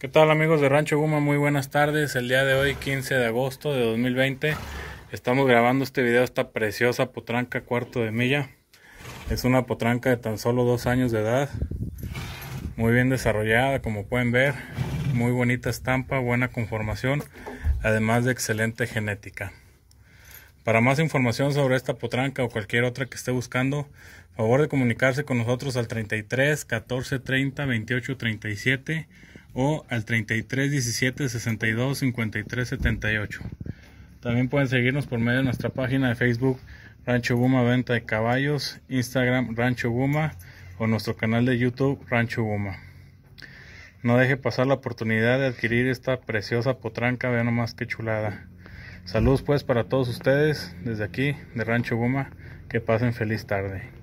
¿Qué tal amigos de Rancho Guma? Muy buenas tardes. El día de hoy, 15 de agosto de 2020, estamos grabando este video esta preciosa potranca cuarto de milla. Es una potranca de tan solo dos años de edad. Muy bien desarrollada, como pueden ver. Muy bonita estampa, buena conformación, además de excelente genética. Para más información sobre esta potranca o cualquier otra que esté buscando, favor de comunicarse con nosotros al 33 14 30 28 37 o al 33 17 62 53 78. También pueden seguirnos por medio de nuestra página de Facebook Rancho Guma Venta de Caballos, Instagram Rancho Guma o nuestro canal de YouTube Rancho Guma. No deje pasar la oportunidad de adquirir esta preciosa potranca, vean nomás qué chulada. Saludos pues para todos ustedes desde aquí de Rancho Guma. Que pasen feliz tarde.